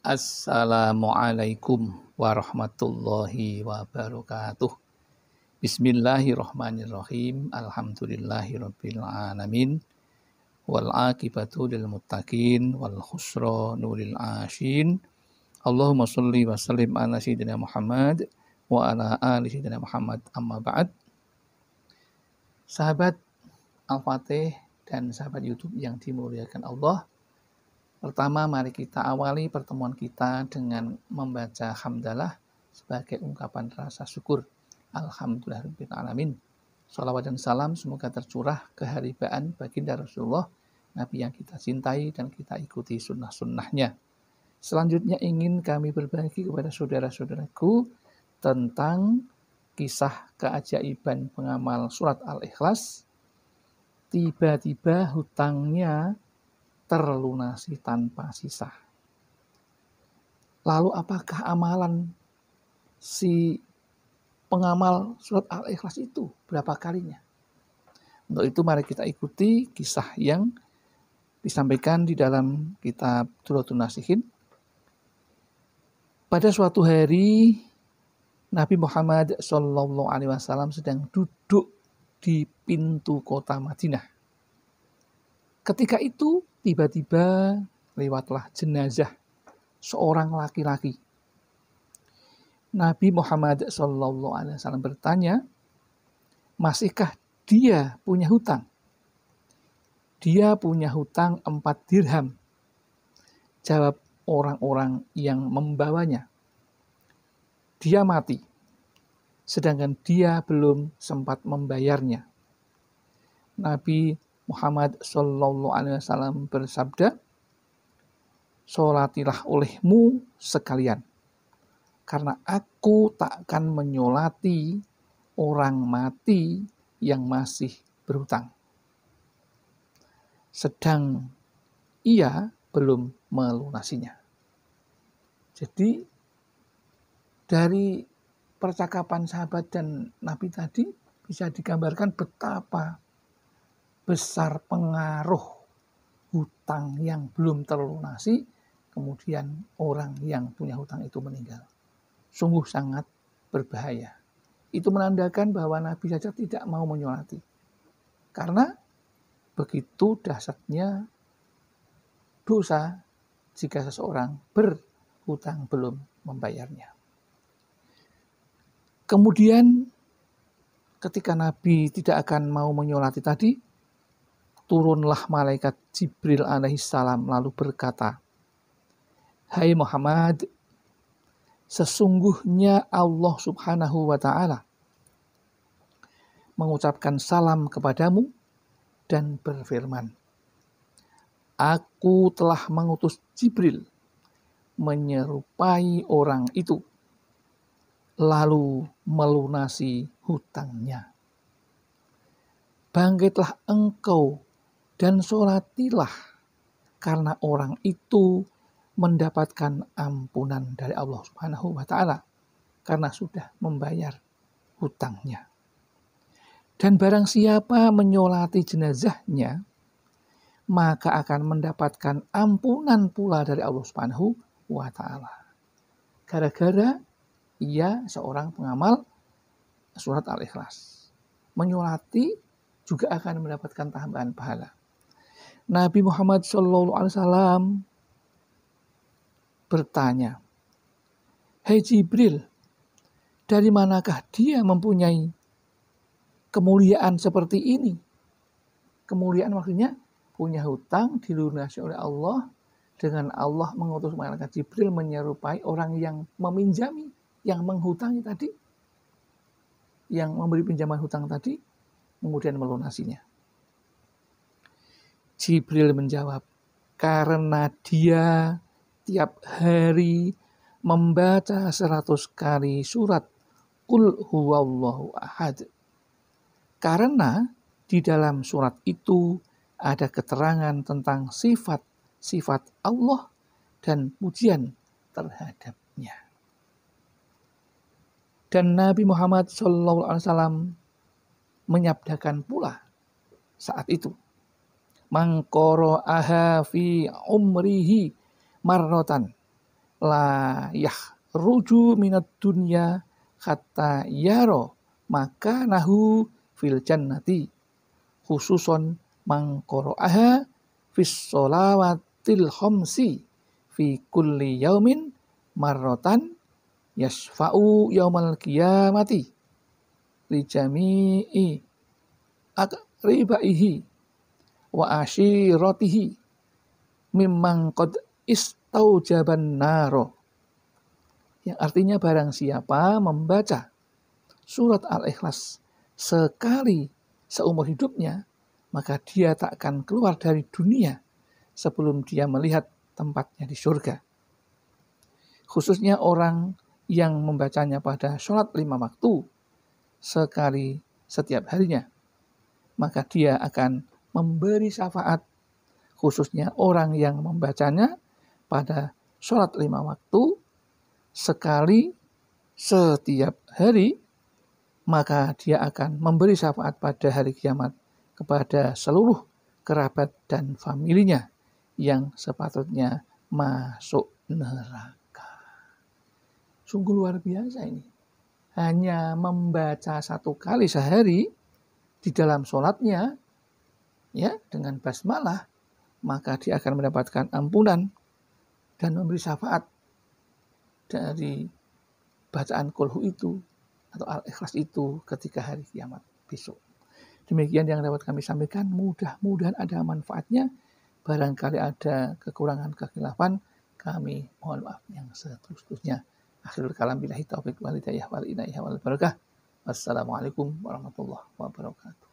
Assalamualaikum warahmatullahi wabarakatuh. Bismillahirrahmanirrahim. Alhamdulillahirabbil alamin. Wal aqibatu lil muttaqin wal khusra nuril ashin. Allahumma shalli wa sallim ala sayyidina Muhammad wa ala ali sayyidina Muhammad amma ba'd. Sahabat Al-Fatih dan sahabat YouTube yang dimuliakan Allah, Pertama, mari kita awali pertemuan kita dengan membaca hamdalah sebagai ungkapan rasa syukur. Alhamdulillah alamin. Salawat dan salam semoga tercurah keharibaan baginda Rasulullah, Nabi yang kita cintai dan kita ikuti sunnah-sunnahnya. Selanjutnya ingin kami berbagi kepada saudara-saudaraku tentang kisah keajaiban pengamal surat Al-Ikhlas. Tiba-tiba hutangnya terlunasi tanpa sisa. Lalu apakah amalan si pengamal surat Al-Ikhlas itu berapa kalinya? Untuk itu mari kita ikuti kisah yang disampaikan di dalam kitab Turutun Nasihin. Pada suatu hari Nabi Muhammad saw sedang duduk di pintu kota Madinah. Ketika itu Tiba-tiba lewatlah jenazah seorang laki-laki. Nabi Muhammad SAW bertanya, masihkah dia punya hutang? Dia punya hutang empat dirham. Jawab orang-orang yang membawanya. Dia mati, sedangkan dia belum sempat membayarnya. Nabi Muhammad Sallallahu Alaihi Wasallam bersabda, Solatilah olehmu sekalian, karena aku takkan menyolati orang mati yang masih berhutang. Sedang ia belum melunasinya. Jadi dari percakapan sahabat dan Nabi tadi bisa digambarkan betapa besar pengaruh hutang yang belum terlunasi, kemudian orang yang punya hutang itu meninggal. Sungguh sangat berbahaya. Itu menandakan bahwa Nabi saja tidak mau menyolati. Karena begitu dahsyatnya dosa jika seseorang berhutang belum membayarnya. Kemudian ketika Nabi tidak akan mau menyolati tadi, turunlah malaikat Jibril salam lalu berkata, Hai Muhammad, sesungguhnya Allah subhanahu wa ta'ala mengucapkan salam kepadamu dan berfirman, Aku telah mengutus Jibril menyerupai orang itu, lalu melunasi hutangnya. Bangkitlah engkau dan sholatilah karena orang itu mendapatkan ampunan dari Allah Subhanahu wa taala karena sudah membayar hutangnya. Dan barang siapa menyolati jenazahnya, maka akan mendapatkan ampunan pula dari Allah Subhanahu wa taala. Gara-gara ia seorang pengamal surat Al-Ikhlas. Menyolati juga akan mendapatkan tambahan pahala. Nabi Muhammad SAW bertanya, Hei Jibril, dari manakah dia mempunyai kemuliaan seperti ini? Kemuliaan maksudnya punya hutang dilunasi oleh Allah dengan Allah mengutus malaikat Jibril menyerupai orang yang meminjami, yang menghutangi tadi, yang memberi pinjaman hutang tadi, kemudian melunasinya. Jibril menjawab, karena dia tiap hari membaca seratus kali surat Qul huwallahu ahad. Karena di dalam surat itu ada keterangan tentang sifat-sifat Allah dan pujian terhadapnya. Dan Nabi Muhammad SAW menyabdakan pula saat itu mangkoro aha fi umrihi marrotan la yah ruju minat dunya kata yaro maka nahu fil jannati khususon mangkoro aha fis solawatil homsi fi kulli yaumin marrotan yasfa'u yaumal kiamati li jami'i ihi wa ashiratihi mimman qad istaujaban naro. Yang artinya barang siapa membaca surat Al-Ikhlas sekali seumur hidupnya, maka dia tak akan keluar dari dunia sebelum dia melihat tempatnya di surga. Khususnya orang yang membacanya pada sholat lima waktu sekali setiap harinya, maka dia akan memberi syafaat khususnya orang yang membacanya pada sholat lima waktu sekali setiap hari maka dia akan memberi syafaat pada hari kiamat kepada seluruh kerabat dan familinya yang sepatutnya masuk neraka. Sungguh luar biasa ini. Hanya membaca satu kali sehari di dalam sholatnya ya dengan basmalah maka dia akan mendapatkan ampunan dan memberi syafaat dari bacaan kolhu itu atau al-ikhlas itu ketika hari kiamat besok. Demikian yang dapat kami sampaikan. Mudah-mudahan ada manfaatnya. Barangkali ada kekurangan kekhilafan. Kami mohon maaf yang seterusnya. Akhirul kalam bilahi taufiq walidayah wal inayah wal barakah. Wassalamualaikum warahmatullahi wabarakatuh.